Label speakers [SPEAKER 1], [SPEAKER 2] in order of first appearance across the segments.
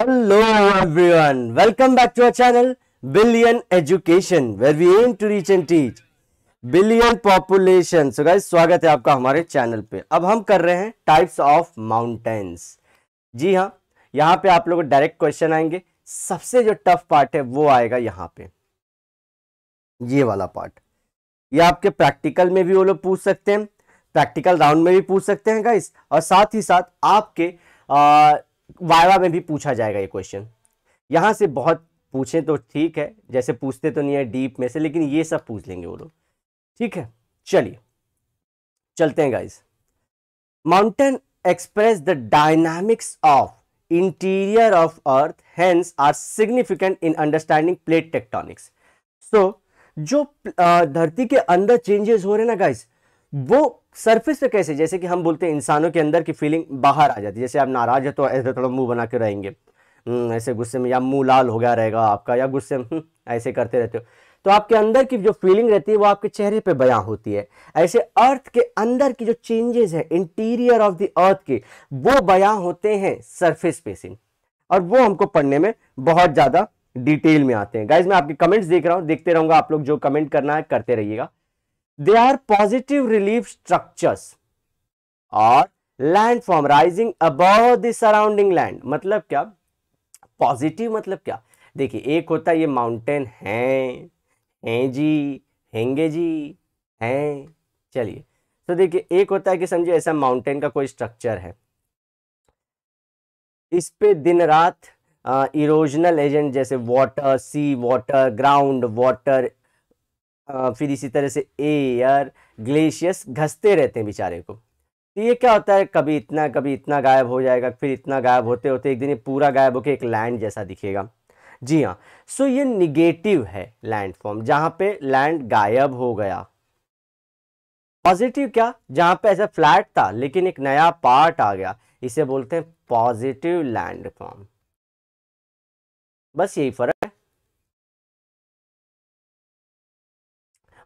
[SPEAKER 1] Hello everyone, welcome back to our channel Billion Education where we
[SPEAKER 2] aim to reach and teach billion population. So guys स्वागत है आपका हमारे channel पे अब हम कर रहे हैं टाइप्स ऑफ माउंटेन्स जी हाँ यहाँ पे आप लोग डायरेक्ट क्वेश्चन आएंगे सबसे जो टफ पार्ट है वो आएगा यहाँ पे ये वाला पार्ट ये आपके प्रैक्टिकल में भी वो लोग पूछ सकते हैं प्रैक्टिकल राउंड में भी पूछ सकते हैं गाइस और साथ ही साथ आपके आ, वायवा में भी पूछा जाएगा ये क्वेश्चन यहाँ से बहुत पूछें तो ठीक है जैसे पूछते तो नहीं है डीप में से लेकिन ये सब पूछ लेंगे वो लोग ठीक है चलिए चलते हैं guys mountain express the dynamics of interior of earth hence are significant in understanding plate tectonics so जो धरती के अंदर चेंजेस हो रहे हैं ना गाइज वो सरफेस पे कैसे जैसे कि हम बोलते हैं इंसानों के अंदर की फीलिंग बाहर आ जाती है जैसे आप नाराज है तो ऐसे थोड़ा मुंह बना के रहेंगे हम्म, ऐसे गुस्से में या मुंह लाल हो गया रहेगा आपका या गुस्से में हम्म, ऐसे करते रहते हो तो आपके अंदर की जो फीलिंग रहती है वो आपके चेहरे पे बयां होती है ऐसे अर्थ के अंदर की जो चेंजेस है इंटीरियर ऑफ द अर्थ की वो बयां होते हैं सरफेस पेसिंग और वो हमको पढ़ने में बहुत ज़्यादा डिटेल में आते हैं गाइज मैं आपके कमेंट्स देख रहा हूँ देखते रहूंगा आप लोग जो कमेंट करना है करते रहिएगा They are positive relief structures or landform rising above the surrounding land. मतलब क्या पॉजिटिव मतलब क्या देखिए एक होता है ये माउंटेन है हैं जी हेंगे जी हैं चलिए तो देखिए एक होता है कि समझिए ऐसा माउंटेन का कोई स्ट्रक्चर है इस पे दिन रात इरोजनल एजेंट जैसे water sea water ground water फिर इसी तरह से एयर ग्लेशियस घसते रहते हैं बेचारे को तो ये क्या होता है कभी इतना कभी इतना गायब हो जाएगा फिर इतना गायब होते होते एक दिन ये पूरा गायब होकर एक लैंड जैसा दिखेगा जी हाँ सो ये निगेटिव है लैंड फॉर्म जहाँ पे लैंड गायब हो गया पॉजिटिव क्या जहाँ पे ऐसा फ्लैट था लेकिन एक नया पार्ट आ गया इसे बोलते हैं पॉजिटिव लैंड फॉर्म बस यही फर्क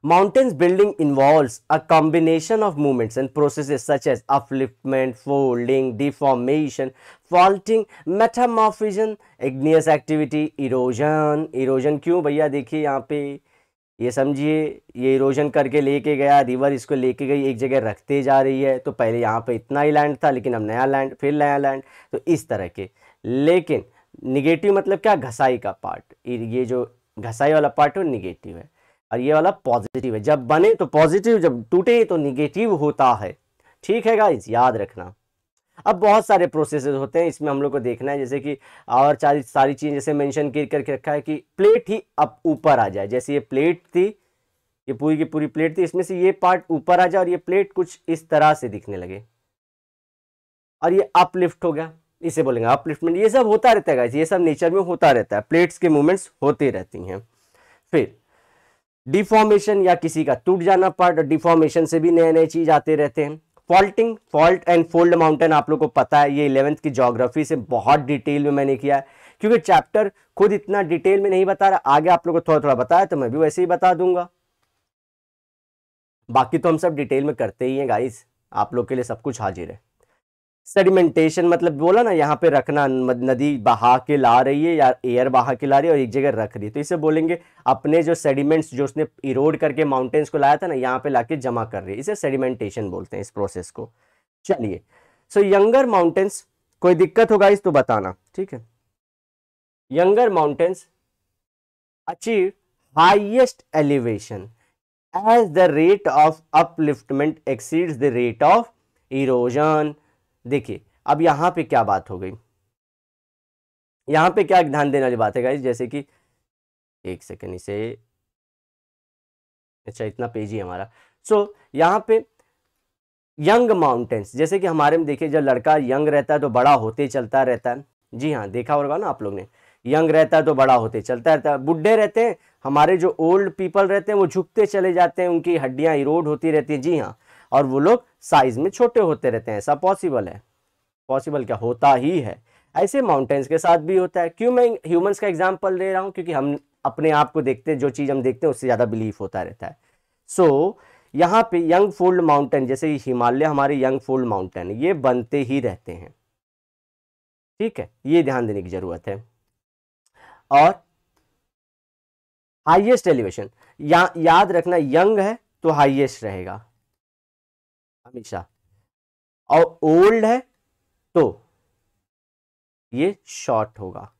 [SPEAKER 2] Mountains building involves a combination of movements and processes such as upliftment, folding, deformation, faulting, metamorphism, igneous activity, erosion. Erosion क्यों भैया देखिए यहाँ पे ये समझिए ये इरोजन करके लेके गया रिवर इसको लेके गई एक जगह रखते जा रही है तो पहले यहाँ पे इतना ही लैंड था लेकिन अब नया लैंड फिर नया लैंड तो इस तरह के लेकिन निगेटिव मतलब क्या घसाई का पार्ट ये जो घसाई वाला पार्ट वो निगेटिव है और ये वाला पॉजिटिव है जब बने तो पॉजिटिव जब टूटे तो निगेटिव होता है ठीक है गाइज याद रखना अब बहुत सारे प्रोसेसेस होते हैं इसमें हम लोग को देखना है जैसे कि और सारी सारी चीज़ जैसे मेंशन कर करके रखा है कि प्लेट ही अब ऊपर आ जाए जैसे ये प्लेट थी ये पूरी की पूरी प्लेट थी इसमें से ये पार्ट ऊपर आ जाए और ये प्लेट कुछ इस तरह से दिखने लगे और ये अपलिफ्ट हो गया इसे बोलेंगे अपलिफ्टमेंट ये सब होता रहता है ये सब नेचर में होता रहता है प्लेट्स के मूवमेंट्स होते रहती हैं फिर डिफॉर्मेशन या किसी का टूट जाना पार्ट डिफॉर्मेशन से भी नए नए चीज आते रहते हैं faulting fault and fold mountain आप लोग को पता है ये इलेवंथ की जोग्राफी से बहुत डिटेल में मैंने किया है क्योंकि चैप्टर खुद इतना डिटेल में नहीं बता रहा आगे आप लोग को थोड़ा थोड़ा बताया तो मैं भी वैसे ही बता दूंगा बाकी तो हम सब डिटेल में करते ही हैं गाइस आप लोग के लिए सब कुछ हाजिर है सेडिमेंटेशन मतलब बोला ना यहाँ पे रखना नदी बहा के ला रही है या एयर बहा के ला रही है और एक जगह रख रही है तो इसे बोलेंगे अपने जो सेडिमेंट्स जो उसने इरोड करके माउंटेन्स को लाया था ना यहाँ पे लाके जमा कर रही है इसे सेडिमेंटेशन बोलते हैं इस प्रोसेस को चलिए सो यंगर माउंटेन्स कोई दिक्कत होगा इस तो बताना ठीक है younger mountains achieve highest elevation as the rate of upliftment exceeds the rate of erosion देखिए अब यहाँ पे क्या बात हो गई यहाँ पे क्या ध्यान देने वाली बात है गाइज जैसे कि एक सेकेंड इसे अच्छा इतना पेज ही हमारा सो so, यहाँ पे यंग माउंटेन्स जैसे कि हमारे में देखिए जब लड़का यंग रहता है तो बड़ा होते चलता रहता है जी हाँ देखा होगा ना आप लोग ने यंग रहता है तो बड़ा होते चलता रहता है बुढ़े रहते हैं हमारे जो ओल्ड पीपल रहते हैं वो झुकते चले जाते हैं उनकी हड्डियाँ इरोड होती रहती हैं जी हाँ और वो लोग साइज में छोटे होते रहते हैं ऐसा पॉसिबल है पॉसिबल क्या होता ही है ऐसे माउंटेन्स के साथ भी होता है क्यों मैं ह्यूमंस का एग्जाम्पल दे रहा हूँ क्योंकि हम अपने आप को देखते हैं जो चीज़ हम देखते हैं उससे ज़्यादा बिलीव होता रहता है सो so, यहाँ पे यंग फोल्ड माउंटेन जैसे हिमालय हमारे यंग फोल्ड माउंटेन ये बनते ही रहते हैं ठीक है ये ध्यान देने की ज़रूरत है और हाईएस्ट एलिवेशन या याद रखना यंग है तो हाईएस्ट रहेगा हमेशा और ओल्ड है तो ये शॉर्ट होगा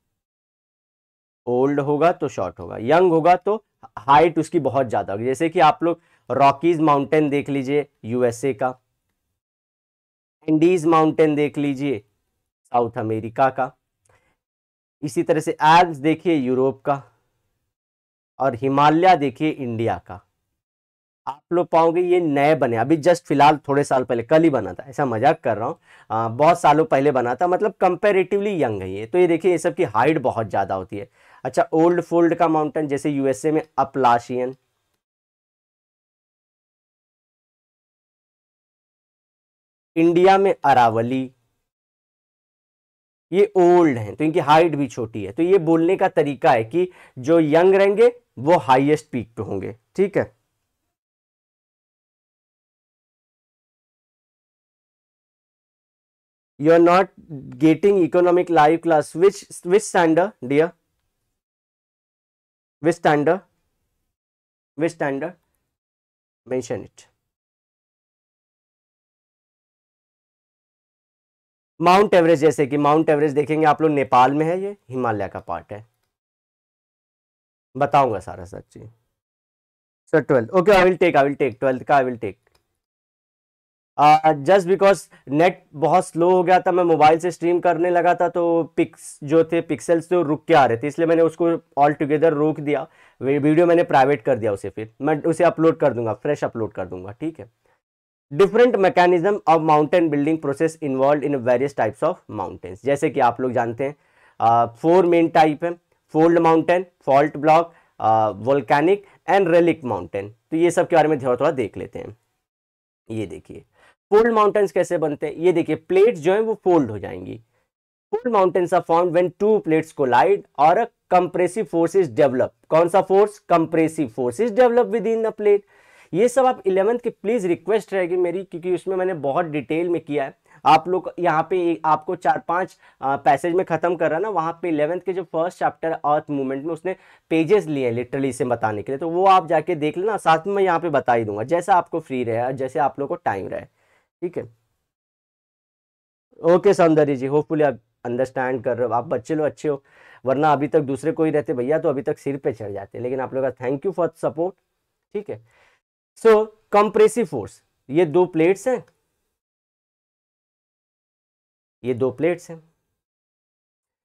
[SPEAKER 2] ओल्ड होगा तो शॉर्ट होगा यंग होगा तो हाइट उसकी बहुत ज़्यादा होगी जैसे कि आप लोग रॉकीज माउंटेन देख लीजिए यूएसए का एंडीज माउंटेन देख लीजिए साउथ अमेरिका का इसी तरह से एल्प देखिए यूरोप का और हिमालय देखिए इंडिया का आप लोग पाओगे ये नए बने अभी जस्ट फिलहाल थोड़े साल पहले कल ही बना था ऐसा मजाक कर रहा हूँ बहुत सालों पहले बना था मतलब कंपेरेटिवली यंग है ये तो ये देखिए ये सब की
[SPEAKER 1] हाइट बहुत ज़्यादा होती है अच्छा ओल्ड फोल्ड का माउंटेन जैसे यूएसए में अपलाशियन इंडिया में अरावली ये ओल्ड हैं तो इनकी हाइट भी छोटी है तो ये बोलने का तरीका है कि जो यंग रहेंगे वो हाईएस्ट पीक पे होंगे ठीक है you are not getting economic live class which which standard dear which standard which standard mention it mount Everest जैसे कि माउंट एवरेज देखेंगे आप लोग नेपाल में है ये
[SPEAKER 2] हिमालय का पार्ट है बताऊंगा सारा सच चीज sir twelfth okay I will take I will take twelfth का I will take just because net बहुत स्लो हो गया था मैं मोबाइल से स्ट्रीम करने लगा था तो पिक्स जो थे पिक्सल्स तो रुक के आ रहे थे इसलिए मैंने उसको ऑल टुगेदर रोक दिया वीडियो मैंने प्राइवेट कर दिया उसे फिर मैं उसे अपलोड कर दूंगा फ्रेश अपलोड कर दूंगा ठीक है different mechanism of mountain building process involve in various types of mountains जैसे कि आप लोग जानते हैं फोर मेन टाइप है fold mountain fault block volcanic and relic mountain तो ये सब के बारे में थोड़ा थोड़ा देख लेते हैं ये देखिए फोल्ड माउंटेन्स कैसे बनते हैं ये देखिए प्लेट्स जो है वो फोल्ड हो जाएंगी fold mountains are form when two plates collide और a compressive force is develop कौन सा force compressive force is develop within the plate ये सब आप इलेवंथ की प्लीज़ रिक्वेस्ट रहेगी मेरी क्योंकि उसमें मैंने बहुत डिटेल में किया है आप लोग यहाँ पे आपको चार पांच पैसेज में ख़त्म कर रहा ना वहाँ पे इलेवंथ के जो फर्स्ट चैप्टर अर्थ मूवमेंट में उसने पेजेस लिए हैं लिटरली से बताने के लिए तो वो आप जाके देख लेना साथ में मैं यहाँ पे बता ही दूंगा जैसा आपको फ्री रहे जैसे आप लोग को टाइम रहे ठीक है ओके सौंदर्य जी होपफुली आप अंडरस्टैंड कर रहे हो आप बच्चे लोग अच्छे हो वरना अभी तक दूसरे कोई रहते भैया तो अभी तक सिर पे चढ़ जाते लेकिन आप लोग का थैंक यू फॉर सपोर्ट ठीक है सो कंप्रेसिव फोर्स ये दो प्लेट्स हैं ये दो प्लेट्स हैं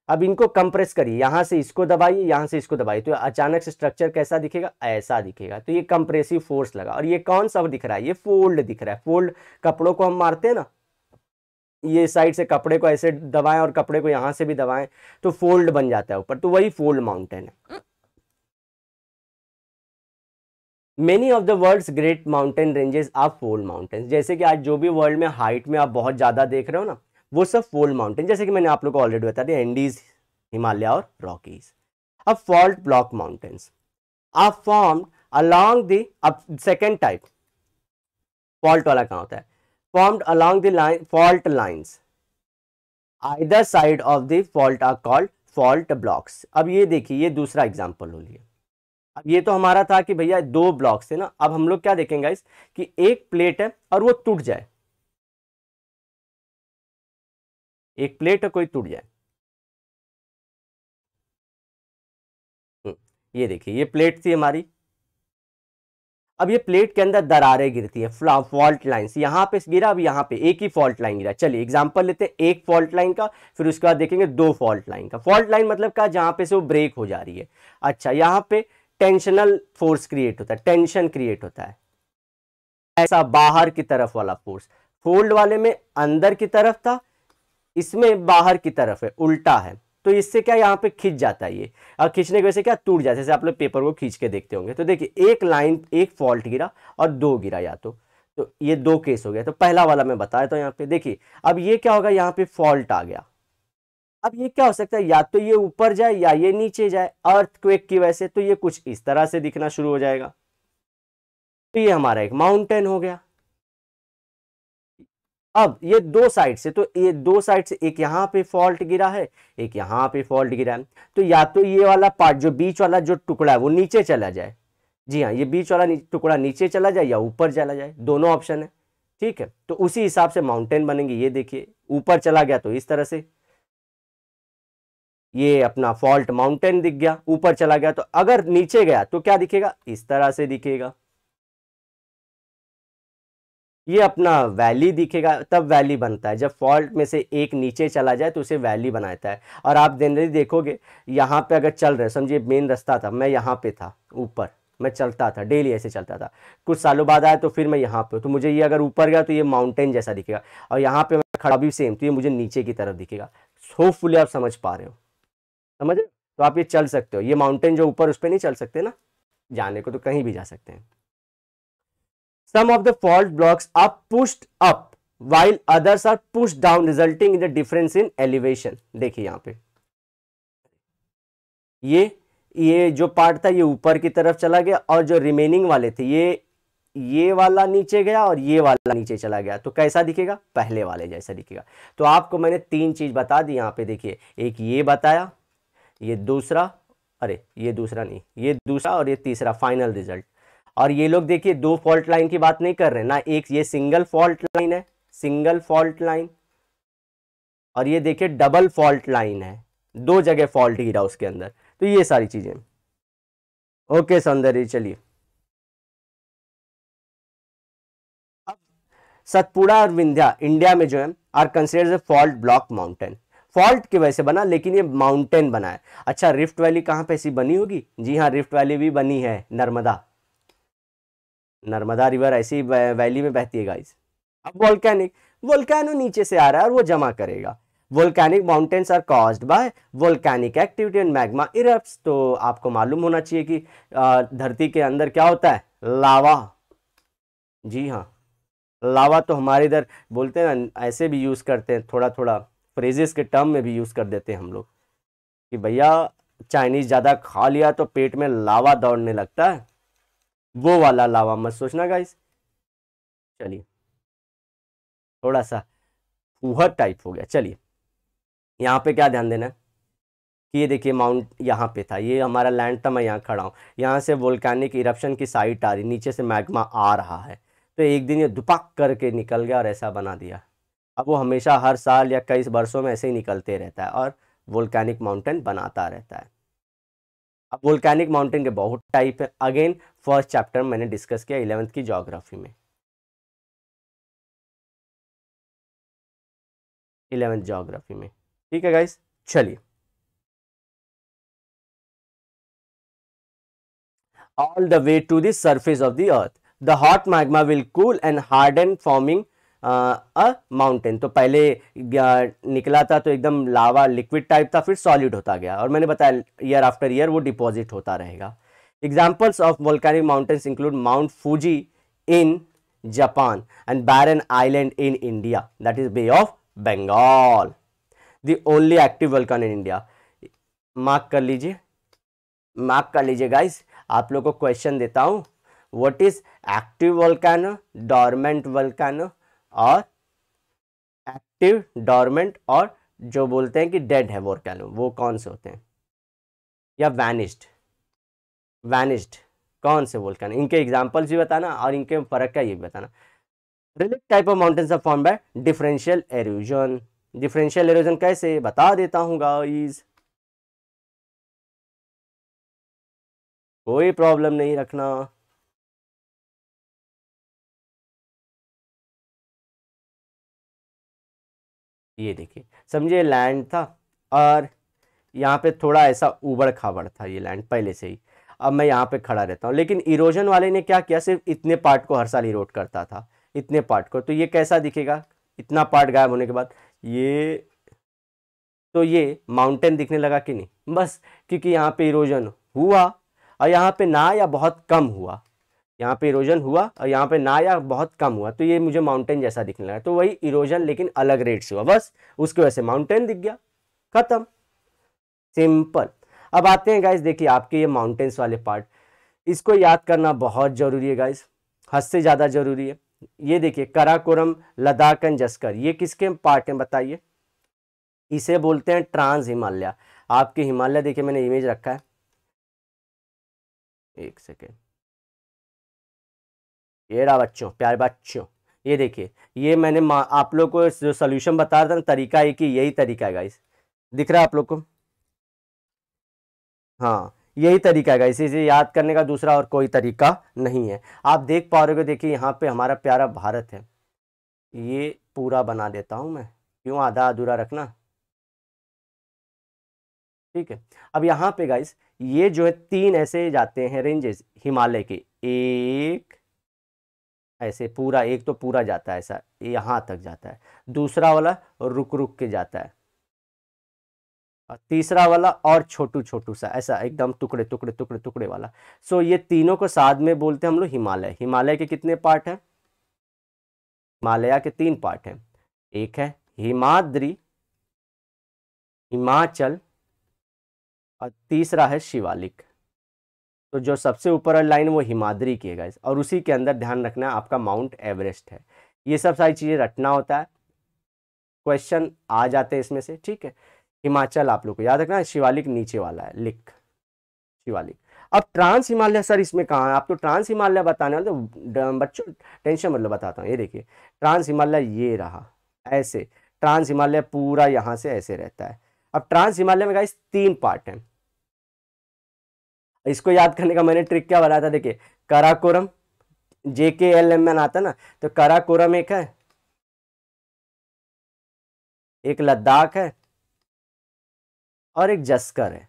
[SPEAKER 2] अब इनको कंप्रेस करिए यहां से इसको दबाइए यहां से इसको दबाइए तो अचानक से स्ट्रक्चर कैसा दिखेगा ऐसा दिखेगा तो ये कंप्रेसिव फोर्स लगा और ये कौन सा दिख रहा है ये फोल्ड दिख रहा है फोल्ड कपड़ों को हम मारते हैं ना ये साइड से कपड़े को ऐसे दबाएं और कपड़े को यहां से भी दबाएं तो फोल्ड बन जाता है ऊपर तो वही फोल्ड माउंटेन है many of the world great mountain ranges are fold mountain जैसे कि आज जो भी वर्ल्ड में हाइट में आप बहुत ज़्यादा देख रहे हो ना वो सब फोल्ड माउंटेन जैसे कि मैंने आप लोग को ऑलरेडी बता दिया एंडीज हिमालय और रॉकीज अब fault block mountains are form along the अब सेकेंड टाइप फॉल्ट वाला कहाँ होता है formed along the line fault lines either side of the fault are called fault blocks अब ये देखिए ये दूसरा एग्जाम्पल हो लिया अब ये तो हमारा था कि भैया दो
[SPEAKER 1] ब्लॉक्स है ना अब हम लोग क्या देखेंगे इस कि एक प्लेट है और वो टूट जाए एक प्लेट कोई टूट जाए हम्म, ये देखिए ये प्लेट थी हमारी
[SPEAKER 2] अब ये प्लेट के अंदर दरारें गिरती है फॉल्ट लाइंस यहाँ पे गिरा अब यहाँ पे एक ही फॉल्ट लाइन गिरा चलिए एग्जांपल लेते हैं एक फॉल्ट लाइन का फिर उसके बाद देखेंगे दो फॉल्ट लाइन का फॉल्ट लाइन मतलब क्या जहाँ पे से वो ब्रेक हो जा रही है अच्छा यहाँ पे टेंशनल फोर्स क्रिएट होता है टेंशन क्रिएट होता है ऐसा बाहर की तरफ वाला फोर्स फोल्ड वाले में अंदर की तरफ था इसमें बाहर की तरफ है उल्टा है तो इससे क्या यहाँ पे खींच जाता है ये और खींचने की वजह से क्या टूट जाता है जैसे आप लोग पेपर को खींच के देखते होंगे तो देखिए एक लाइन एक फॉल्ट गिरा और दो गिरा या तो तो ये दो केस हो गया तो पहला वाला मैं बताया था यहाँ पे देखिए अब ये क्या होगा यहाँ पे फॉल्ट आ गया अब ये क्या हो सकता है या तो ये ऊपर जाए या ये नीचे जाए अर्थक्वेक की वजह से तो ये कुछ इस तरह से दिखना शुरू हो जाएगा तो ये हमारा एक माउंटेन हो गया अब ये दो साइड से तो ये दो साइड से एक यहां पे फॉल्ट गिरा है एक यहां पे फॉल्ट गिरा है तो या तो ये वाला पार्ट जो बीच वाला जो टुकड़ा है वो नीचे चला जाए जी हाँ ये बीच वाला टुकड़ा नीचे चला जाए या ऊपर चला जाए दोनों ऑप्शन है ठीक है तो उसी हिसाब से माउंटेन बनेंगे ये देखिए ऊपर चला गया तो इस तरह से ये अपना फॉल्ट माउंटेन दिख गया ऊपर चला गया तो अगर नीचे गया तो क्या दिखेगा इस तरह से दिखेगा ये अपना वैली दिखेगा तब वैली बनता है जब फॉल्ट में से एक नीचे चला जाए तो उसे वैली बनाता है और आप जनरली देखोगे यहाँ पे अगर चल रहे समझिए मेन रास्ता था मैं यहाँ पे था ऊपर मैं चलता था डेली ऐसे चलता था कुछ सालों बाद आया तो फिर मैं यहाँ पे तो मुझे ये अगर ऊपर गया तो ये माउंटेन जैसा दिखेगा और यहाँ पे मैं खड़ा भी सेम तो ये मुझे नीचे की तरफ दिखेगा होपफुली आप समझ पा रहे हो समझ तो आप ये चल सकते हो ये माउंटेन जो ऊपर उस पर नहीं चल सकते ना जाने को तो कहीं भी जा सकते हैं Some of the fault blocks are pushed up while others are pushed down resulting in the difference in elevation. देखिए यहाँ पे ये ये जो पार्ट था ये ऊपर की तरफ चला गया और जो रिमेनिंग वाले थे ये ये वाला नीचे गया और ये वाला नीचे चला गया तो कैसा दिखेगा पहले वाले जैसा दिखेगा तो आपको मैंने तीन चीज़ बता दी यहाँ पे देखिए एक ये बताया ये दूसरा अरे ये दूसरा नहीं ये दूसरा और ये तीसरा फाइनल रिजल्ट और ये लोग देखिए दो फॉल्ट लाइन की बात नहीं कर रहे ना एक ये सिंगल फॉल्ट लाइन है सिंगल फॉल्ट लाइन और ये देखिए डबल फॉल्ट लाइन है दो जगह फॉल्ट गिरा
[SPEAKER 1] उसके अंदर तो ये सारी चीज़ें ओके सौंदर्य चलिए अब सतपुड़ा और विंध्या इंडिया में
[SPEAKER 2] जो है are considered fault block mountain fault की वजह से बना लेकिन ये माउंटेन बना है अच्छा रिफ्ट वैली कहाँ पे ऐसी बनी होगी जी हाँ रिफ्ट वैली भी बनी है नर्मदा नर्मदा रिवर ऐसी वैली में बहती है गाइस अब वोल्केनिक वोल्केनो नीचे से आ रहा है और वो जमा करेगा volcanic mountains are cause by volcanic activity and magma erupts तो आपको मालूम होना चाहिए कि धरती के अंदर क्या होता है लावा जी हाँ लावा तो हमारे इधर बोलते हैं ना ऐसे भी यूज़ करते हैं थोड़ा थोड़ा फ्रेजेस के टर्म में भी यूज़ कर देते हैं हम लोग कि भैया चाइनीज़ ज़्यादा खा लिया तो पेट में लावा दौड़ने लगता है वो वाला लावा मत सोचना गाइस चलिए थोड़ा सा फूहर टाइप हो गया चलिए यहाँ पे क्या ध्यान देना कि ये देखिए माउंट यहाँ पे था ये हमारा लैंड था मैं यहाँ खड़ा हूँ यहाँ से वोल्कैनिक इरप्शन की साइट आ रही नीचे से मैग्मा आ रहा है तो एक दिन ये दुपक करके निकल गया और ऐसा बना दिया अब वो हमेशा हर साल या कई वर्षों में ऐसे ही निकलते रहता है और वोल्कैनिक माउंटेन बनाता रहता है अब वोल्कैनिक माउंटेन के बहुत टाइप है अगेन फर्स्ट चैप्टर मैंने
[SPEAKER 1] डिस्कस किया इलेवेंथ की जोग्राफी में इलेवेंथ जोग्राफी में ठीक है गाइस चलिए the way to the surface
[SPEAKER 2] of the earth the hot magma will cool and hard and forming a mountain तो पहले निकला था तो एकदम लावा लिक्विड टाइप था फिर सॉलिड होता गया और मैंने बताया ईयर आफ्टर ईयर वो डिपॉजिट होता रहेगा examples of volcanic mountains include mount Fuji in Japan and Barren Island in India that is Bay of Bengal the only active volcano in India mark कर लीजिए मार्क कर लीजिए गाइस आप लोग को क्वेश्चन देता हूँ what is active volcano dormant volcano और एक्टिव डॉर्मेंट और जो बोलते हैं कि डेड है वोल्केनो वो कौन से होते हैं या वैनिस्ड वैनिस्ड कौन से वोल्केनो इनके एग्जाम्पल्स भी बताना और इनके फ़र्क का ये भी बताना relate type of mountains of form by differential erosion differential erosion कैसे बता देता हूँ गाइस
[SPEAKER 1] कोई प्रॉब्लम नहीं रखना ये देखिए समझिए लैंड था और यहाँ पे थोड़ा
[SPEAKER 2] ऐसा उबड़ खाबड़ था ये लैंड पहले से ही अब मैं यहाँ पे खड़ा रहता हूँ लेकिन इरोजन वाले ने क्या किया सिर्फ इतने पार्ट को हर साल इरोड करता था इतने पार्ट को तो ये कैसा दिखेगा इतना पार्ट गायब होने के बाद ये तो ये माउंटेन दिखने लगा कि नहीं बस क्योंकि यहाँ पे इरोजन हुआ और यहाँ पे ना या बहुत कम हुआ यहाँ पे इरोजन हुआ और यहाँ पे ना या बहुत कम हुआ तो ये मुझे माउंटेन जैसा दिखने लगा तो वही इरोजन लेकिन अलग रेट से हुआ बस उसकी वजह से माउंटेन दिख गया खत्म सिंपल अब आते हैं गाइज देखिए आपके ये माउंटेन्स वाले पार्ट इसको याद करना बहुत ज़रूरी है गाइज हद से ज़्यादा ज़रूरी है ये देखिए कराकोरम लद्दाख एंड जस्कर ये किसके पार्ट हैं बताइए इसे बोलते हैं ट्रांस हिमालय आपके हिमालय देखिए मैंने इमेज रखा है एक सेकेंड रहा बच्चों प्यारे बच्चों ये देखिए ये मैंने आप लोग को जो सोल्यूशन बता रहा था तरीका एक ही यही तरीका है गाइस दिख रहा है आप लोग को हाँ यही तरीका है गाइस इसे याद करने का दूसरा और कोई तरीका नहीं है आप देख पा रहे हो देखिए यहाँ पे हमारा प्यारा भारत है ये पूरा बना देता हूँ मैं क्यों आधा अधूरा रखना ठीक है अब यहाँ पे गाइस ये जो है तीन ऐसे जाते हैं रेंजेस हिमालय के
[SPEAKER 1] एक
[SPEAKER 2] ऐसे पूरा एक तो पूरा जाता है ऐसा यहाँ तक जाता है दूसरा वाला रुक रुक के जाता है और तीसरा वाला और छोटू छोटू सा ऐसा एकदम टुकड़े टुकड़े टुकड़े टुकड़े वाला सो ये तीनों को साथ में बोलते हैं हम लोग हिमालय हिमालय के कितने पार्ट हैं हिमालया के तीन पार्ट हैं एक है हिमाद्री हिमाचल और तीसरा है शिवालिक तो जो सबसे ऊपर लाइन वो हिमाद्री की है गाइज और उसी के अंदर ध्यान रखना है आपका माउंट एवरेस्ट है ये सब सारी चीज़ें रटना होता है क्वेश्चन आ जाते हैं इसमें से ठीक है हिमाचल आप लोग को याद रखना शिवालिक नीचे वाला है लिख शिवालिक अब ट्रांस हिमालय सर इसमें कहाँ है आप तो ट्रांस हिमालय बताने वाले तो बच्चों टेंशन मतलब बताता हूँ ये देखिए ट्रांस हिमालय ये रहा ऐसे ट्रांस हिमालय पूरा यहाँ से ऐसे रहता है अब ट्रांस हिमालय में गाइस तीन पार्ट हैं इसको याद करने का मैंने ट्रिक क्या बनाया था देखिए कराकोरम जे के एल एम एन आता ना तो कराकोरम एक है एक लद्दाख है और एक जस्कर है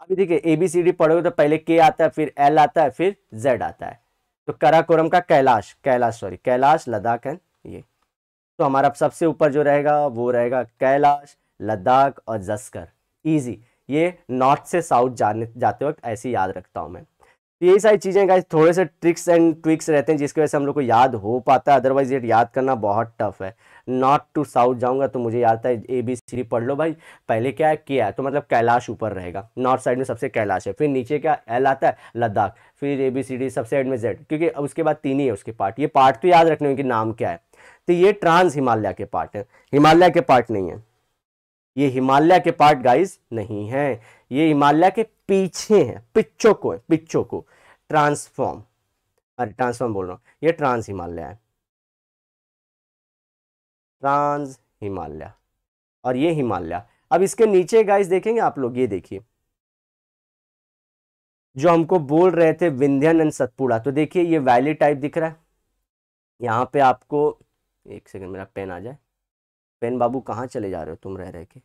[SPEAKER 2] अभी देखिए एबीसीडी पढ़ोगे तो पहले के आता है फिर एल आता है फिर जेड आता है तो कराकोरम का कैलाश कैलाश सॉरी कैलाश लद्दाख है ये तो हमारा सबसे ऊपर जो रहेगा वो रहेगा कैलाश लद्दाख और जस्कर इजी ये नॉर्थ से साउथ जाने जाते वक्त ऐसे याद रखता हूँ मैं तो यही सारी चीज़ें गाइज थोड़े से ट्रिक्स एंड ट्विक्स रहते हैं जिसकी वजह से हम लोग को याद हो पाता है अदरवाइज ये याद करना बहुत टफ है नॉर्थ टू साउथ जाऊंगा तो मुझे याद था है ए बी सी पढ़ लो भाई पहले क्या है किया है तो मतलब कैलाश ऊपर रहेगा नॉर्थ साइड में सबसे कैलाश है फिर नीचे क्या एल आता है लद्दाख फिर ए बी सी डी सबसे एड में जेड क्योंकि अब उसके बाद तीन ही है उसके पार्ट ये पार्ट तो याद रखने उनके नाम क्या है तो ये ट्रांस हिमालय के पार्ट है हिमालय के पार्ट नहीं है ये हिमालय के पार्ट गाइस नहीं है ये हिमालय के पीछे है पिच्चों को है को ट्रांसफॉर्म अरे ट्रांसफॉर्म बोल रहा हूं ये ट्रांस हिमालय है ट्रांस हिमालय और ये हिमालय अब इसके नीचे गाइस देखेंगे आप लोग ये देखिए जो हमको बोल रहे थे विंध्यन एंड सतपुड़ा तो देखिए ये वैली टाइप दिख रहा है यहां पे आपको एक सेकंड मेरा
[SPEAKER 1] पेन आ जाए पेन बाबू कहाँ चले जा रहे हो तुम रह रह के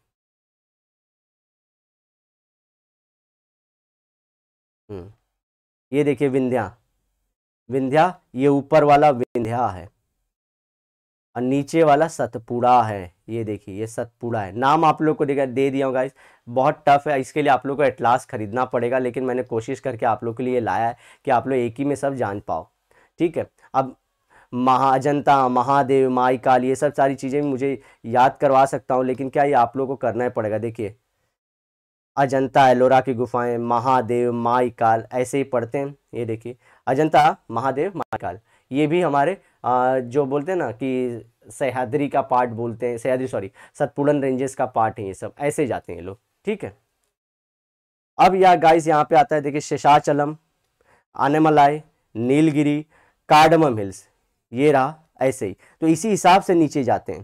[SPEAKER 1] हम्म, ये देखिए विंध्या विंध्या ये ऊपर वाला विंध्या है और नीचे
[SPEAKER 2] वाला सतपुड़ा है ये देखिए ये सतपुड़ा है नाम आप लोग को देखा दे दिया होगा गाइस बहुत टफ है इसके लिए आप लोग को एटलास खरीदना पड़ेगा लेकिन मैंने कोशिश करके आप लोग के लिए लाया है कि आप लोग एक ही में सब जान पाओ ठीक है अब महाजनता महादेव माई काल ये सब सारी चीज़ें मुझे याद करवा सकता हूँ लेकिन क्या ये आप लोगों को करना ही पड़ेगा देखिए अजंता एलोरा की गुफाएं महादेव माई काल ऐसे ही पढ़ते हैं ये देखिए अजंता महादेव माई काल ये भी हमारे जो बोलते हैं ना कि सह्याद्री का पार्ट बोलते हैं सह्याद्री सॉरी सतपुड़न रेंजेस का पार्ट है ये सब ऐसे जाते हैं लोग ठीक है अब यह गाइस यहाँ पे आता है देखिए शेषाचलम आनेमलाई नीलगिरी कार्डमम हिल्स ये रहा ऐसे ही तो इसी हिसाब से नीचे जाते हैं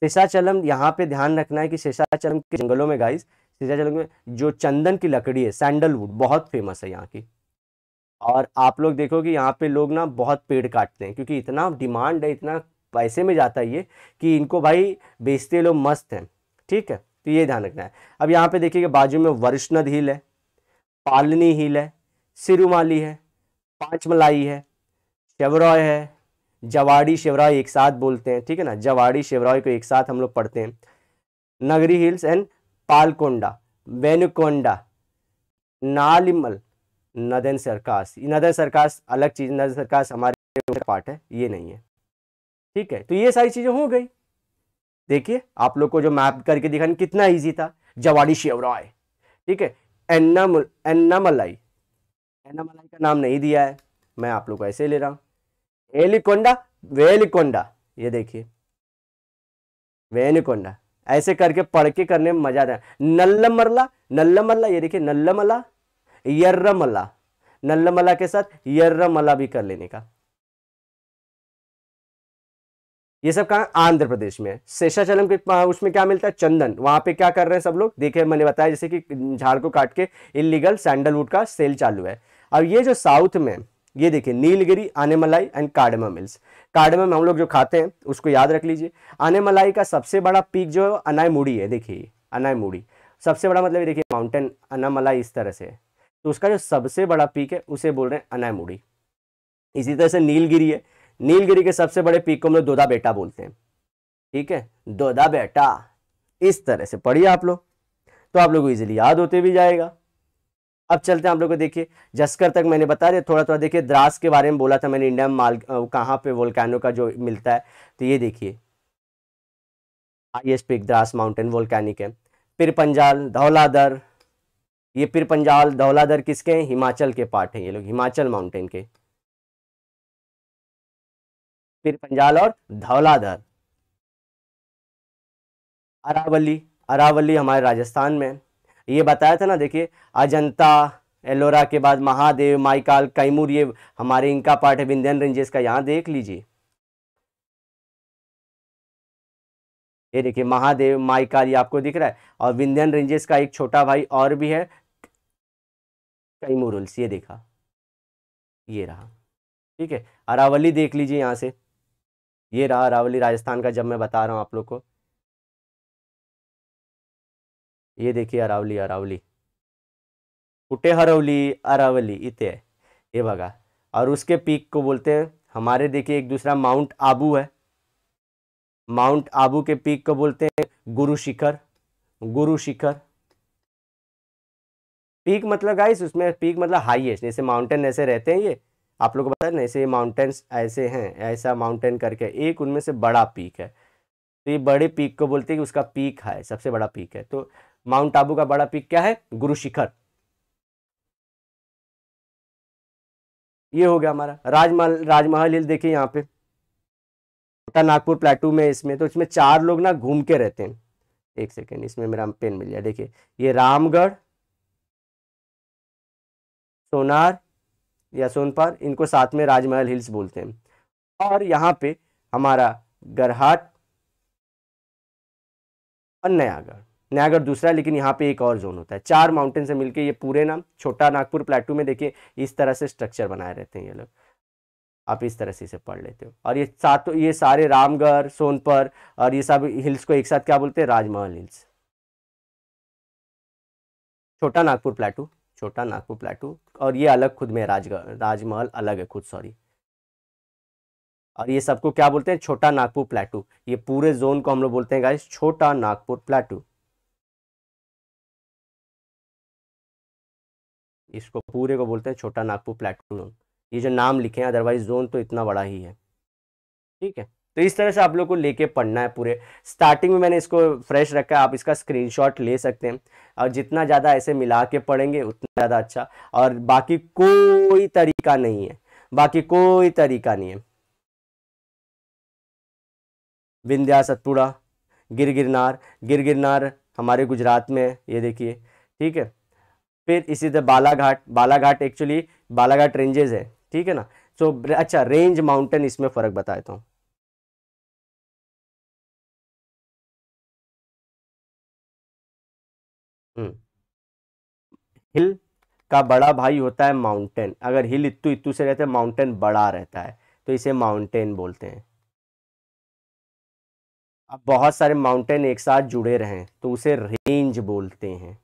[SPEAKER 2] शेषाचलम यहाँ पे ध्यान रखना है कि शेषाचलम के जंगलों में गाइस शेषाचलम में जो चंदन की लकड़ी है सैंडलवुड बहुत फेमस है यहाँ की और आप लोग देखो कि यहाँ पे लोग ना बहुत पेड़ काटते हैं क्योंकि इतना डिमांड है इतना पैसे में जाता है ये कि इनको भाई बेचते लोग मस्त हैं ठीक है तो ये ध्यान रखना है अब यहाँ पे देखिए बाजू में वर्षनद हिल है पालनी हिल है सिरुमाली है पांचमलाई है शेवरॉय है जवाड़ी शिवराय एक साथ बोलते हैं ठीक है ना जवाड़ी शिवराय को एक साथ हम लोग पढ़ते हैं Nagari hills and Palkonda Venukonda Nallamala northern Circars northern Circars अलग चीज़ नदन सरकास हमारे पार्ट है ये नहीं है ठीक है तो ये सारी चीज़ें हो गई देखिए आप लोग को जो मैप करके दिखाने कितना इजी था जवाड़ी शिवराय ठीक है एन्नामल एन्नामलाई एन्नामलाई का नाम नहीं दिया है मैं आप लोग को ऐसे ले रहा हूं हेलिकोंडा वेलिकोंडा ये देखिए वेनिकोंडा ऐसे करके पढ़ के करने में मजा आता है नल्लमरला नल्लमल्ला ये देखिए नल्लमला यर्रमला नल्लमला के साथ यर्रमला भी कर लेने का ये सब कहा आंध्र प्रदेश में है शेषाचलम के उसमें क्या मिलता है चंदन वहां पे क्या कर रहे हैं सब लोग देखे मैंने बताया जैसे कि झाड़ को काट के इलीगल सैंडलवुड का सेल चालू है और ये जो साउथ में ये देखिए नीलगिरी मलाई एंड कार्डमा मिल्स में हम लोग जो खाते हैं उसको याद रख लीजिए मलाई का सबसे बड़ा पीक जो है अनायमुड़ी है देखिए अनायमुड़ी सबसे बड़ा मतलब देखिए माउंटेन अनामलाई इस तरह से तो उसका जो सबसे बड़ा पीक है उसे बोल रहे हैं अनायमुड़ी इसी तरह से नीलगिरी है नीलगिरी के सबसे बड़े पीक को हम लोग दोदा बेटा बोलते हैं ठीक है दोदा बेटा इस तरह से पढ़िए आप लोग तो आप लोग को इजिली याद होते भी जाएगा अब चलते हैं आप लोग को देखिए जस्कर तक मैंने बता दिया थोड़ा थोड़ा देखिए द्रास के बारे में बोला था मैंने इंडिया में माल कहाँ पे वोल्कैनो का जो मिलता है तो ये देखिए highest peak Dras mountain volcanic है पिर पंजाल धौलाधर ये पिर पंजाल धौलाधर किसके हैं हिमाचल के पार्ट हैं ये लोग हिमाचल माउंटेन
[SPEAKER 1] के पिर पंजाल और धौलाधर अरावली अरावली हमारे राजस्थान में
[SPEAKER 2] ये बताया था ना देखिए अजंता एलोरा के बाद महादेव माइकाल कैमूर ये हमारे इनका पार्ट है विंध्यन रेंजेस का यहाँ देख लीजिए ये देखिए महादेव माइकाल ये आपको दिख रहा है और विंध्यन रेंजेस का एक छोटा भाई और भी है कैमूर ये देखा ये रहा ठीक है अरावली देख लीजिए यहाँ से ये रहा अरावली राजस्थान का जब मैं बता रहा हूँ आप लोग को ये देखिए अरावली अरावली कुटे हरवली अरावली इते है ये बघा और उसके पीक को बोलते हैं हमारे देखिए एक दूसरा माउंट आबू है माउंट आबू के पीक को बोलते हैं गुरु शिखर गुरु शिखर पीक मतलब गाइस उसमें पीक मतलब हाईएस्ट जैसे माउंटेन ऐसे रहते हैं ये आप लोग को पता है ना ऐसे माउंटेन्स ऐसे हैं ऐसा माउंटेन करके एक उनमें से बड़ा पीक है तो ये बड़े पीक को बोलते हैं कि उसका पीक है सबसे बड़ा पीक है तो माउंट आबू का बड़ा पिक क्या है गुरु शिखर ये हो गया हमारा राजमहल राजमहल हिल देखिए यहाँ पे छोटा नागपुर प्लेटू में इसमें तो इसमें चार लोग ना घूम के रहते हैं एक सेकेंड इसमें मेरा पेन मिल गया देखिए ये रामगढ़ सोनार या सोनपार इनको साथ में राजमहल हिल्स बोलते हैं और यहाँ पे हमारा गरहाट और नयागढ़ नयागर दूसरा है लेकिन यहाँ पे एक और जोन होता है चार माउंटेन से मिलकर ये पूरे ना छोटा नागपुर प्लेटू में देखिए इस तरह से स्ट्रक्चर बनाए रहते हैं ये लोग आप इस तरह से इसे पढ़ लेते हो और ये सात ये सारे रामगढ़ सोनपर और ये सब हिल्स को एक साथ क्या बोलते हैं राजमहल हिल्स छोटा नागपुर प्लेटू छोटा नागपुर प्लेटू और ये अलग खुद में राजगढ़ राजमहल अलग है खुद सॉरी और ये सबको क्या बोलते हैं छोटा नागपुर प्लेटू ये पूरे जोन को हम लोग बोलते हैं गाइस छोटा नागपुर प्लेटू इसको पूरे को बोलते हैं छोटा नागपुर जोन ये जो नाम लिखे हैं अदरवाइज जोन तो इतना बड़ा ही है ठीक है तो इस तरह से आप लोग को लेके पढ़ना है पूरे स्टार्टिंग में मैंने इसको फ्रेश रखा है आप इसका स्क्रीनशॉट ले सकते हैं और जितना ज़्यादा ऐसे मिला के पढ़ेंगे उतना ज़्यादा अच्छा और बाकी कोई तरीका नहीं है बाकी कोई तरीका नहीं है विंध्या सतपुड़ा गिर गिरनार गिर गिरनार हमारे गुजरात में है ये देखिए ठीक है फिर इसी तरह बालाघाट बालाघाट एक्चुअली बालाघाट रेंजेज है
[SPEAKER 1] ठीक है ना so, अच्छा रेंज माउंटेन इसमें फ़र्क बता देता हूँ हम्म। हिल का बड़ा भाई होता है माउंटेन अगर हिल इतू इतू से
[SPEAKER 2] रहते हैं माउंटेन बड़ा रहता है तो इसे माउंटेन बोलते हैं अब बहुत सारे माउंटेन एक साथ जुड़े रहे तो उसे रेंज बोलते हैं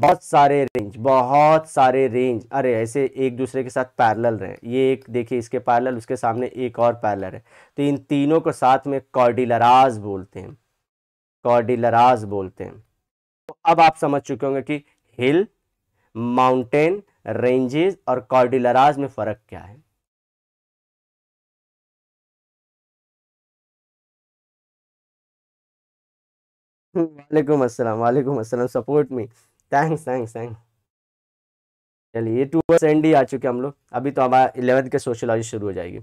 [SPEAKER 2] बहुत सारे रेंज बहुत सारे रेंज अरे ऐसे एक दूसरे के साथ पैरेलल रहे ये एक देखिए इसके पैरेलल उसके सामने एक और पैरेलल है तो इन तीनों को साथ में कॉर्डिलराज बोलते हैं कॉर्डिलराज बोलते हैं तो अब आप समझ चुके होंगे कि हिल
[SPEAKER 1] माउंटेन रेंजेस और कॉर्डिलराज में फ़र्क क्या है वालेकुम अस्सलाम वालेकुम अस्सलाम support me thanks thanks thanks
[SPEAKER 2] चलिए टूअर्स एंड ही आ चुके हम लोग अभी तो हमारा इलेवंथ के सोशोलॉजी शुरू हो जाएगी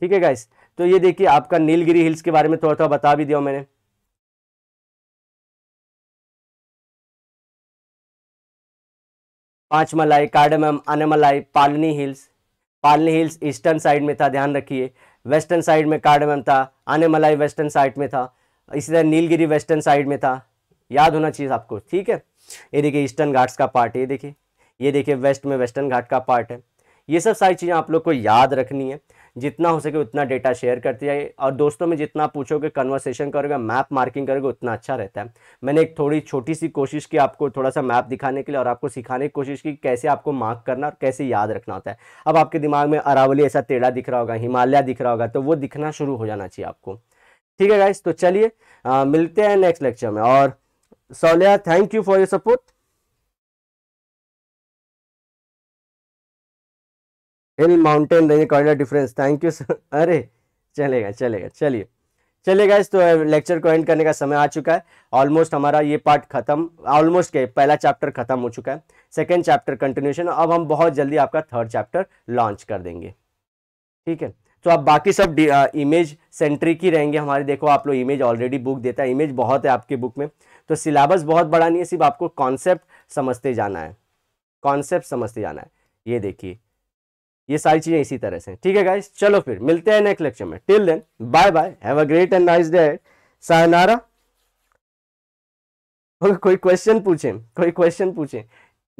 [SPEAKER 1] ठीक है गाइस तो ये देखिए आपका नीलगिरी हिल्स के बारे में थोड़ा थोड़ा बता भी दिया मैंने पांच मलाई cardamom Anamalai Palani hills Palani hills eastern side में था ध्यान
[SPEAKER 2] रखिए वेस्टर्न साइड में कार्डमम था मलाई वेस्टर्न साइड में था इसी तरह नीलगिरी वेस्टर्न साइड में था याद होना चाहिए आपको ठीक है ये देखिए ईस्टर्न घाट्स का पार्ट है ये देखिए ये देखिए वेस्ट में वेस्टर्न घाट का पार्ट है ये सब सारी चीज़ें आप लोग को याद रखनी है जितना हो सके उतना डेटा शेयर करते जाइए और दोस्तों में जितना पूछोगे कन्वर्सेशन करोगे मैप मार्किंग करोगे उतना अच्छा रहता है मैंने एक थोड़ी छोटी सी कोशिश की आपको थोड़ा सा मैप दिखाने के लिए और आपको सिखाने की कोशिश की कैसे आपको मार्क करना और कैसे याद रखना होता है अब आपके दिमाग में अरावली ऐसा टेढ़ा दिख रहा होगा हिमालय दिख रहा होगा तो वो दिखना शुरू हो जाना चाहिए आपको ठीक है गाइस तो चलिए मिलते हैं
[SPEAKER 1] नेक्स्ट लेक्चर में और सौलिया thank you for your support hill mountain range कॉर्डर डिफरेंस थैंक यू
[SPEAKER 2] अरे चलेगा चलेगा चलिए चलेगा इस तो लेक्चर को एंड करने का समय आ चुका है ऑलमोस्ट हमारा ये पार्ट खत्म ऑलमोस्ट के पहला चैप्टर खत्म हो चुका है सेकेंड चैप्टर कंटिन्यूशन अब हम बहुत जल्दी आपका थर्ड चैप्टर लॉन्च कर देंगे ठीक है तो आप बाकी सब इमेज सेंट्रिक ही रहेंगे हमारे देखो आप लोग इमेज ऑलरेडी बुक देता है इमेज बहुत है आपके बुक में तो सिलेबस बहुत बड़ा नहीं है सिर्फ आपको कॉन्सेप्ट समझते जाना है कॉन्सेप्ट समझते जाना है ये देखिए ये सारी चीज़ें इसी तरह से ठीक है गाइज चलो फिर मिलते हैं नेक्स्ट लेक्चर में till then bye bye have a great and nice day sayonara कोई क्वेश्चन पूछे कोई क्वेश्चन पूछे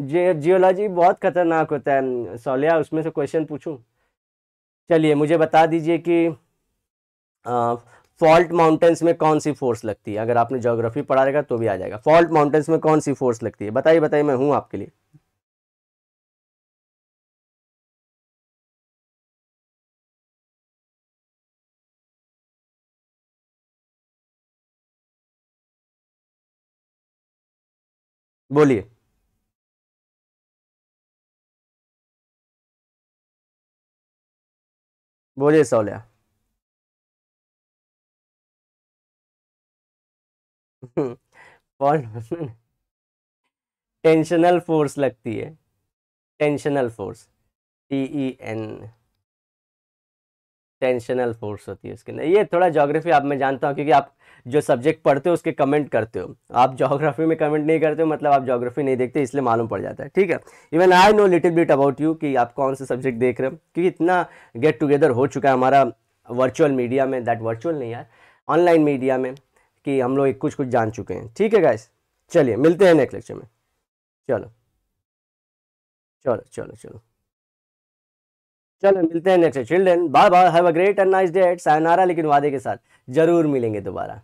[SPEAKER 2] जियोलॉजी बहुत खतरनाक होता है सोलिया उसमें से क्वेश्चन पूछूं चलिए मुझे बता दीजिए कि फॉल्ट माउंटेन्स में कौन सी फोर्स लगती है अगर आपने
[SPEAKER 1] जोग्राफी पढ़ा रहेगा तो भी आ जाएगा फॉल्ट माउंटेन्स में कौन सी फोर्स लगती है बताइए बताइए मैं हूँ आपके लिए बोलिए बोलिए सौलिया टेंशनल फोर्स लगती है
[SPEAKER 2] tensional force T E N tensional force होती है उसके अंदर ये थोड़ा जोग्राफी आप मैं जानता हूँ क्योंकि आप जो सब्जेक्ट पढ़ते हो उसके कमेंट करते हो आप जोग्राफी में कमेंट नहीं करते हो मतलब आप जोग्राफी नहीं देखते इसलिए मालूम पड़ जाता है ठीक है even I know little bit about you कि आप कौन सा सब्जेक्ट देख रहे हो क्योंकि इतना गेट टुगेदर हो चुका है हमारा वर्चुअल मीडिया में दैट वर्चुअल नहीं यार ऑनलाइन मीडिया में कि हम लोग कुछ कुछ जान चुके हैं ठीक है गाइस चलिए मिलते हैं नेक्स्ट लेक्चर में चलो चलो चलो चलो चलो मिलते हैं next children bye bye have
[SPEAKER 1] a great and nice day at sayonara लेकिन वादे के साथ जरूर मिलेंगे दोबारा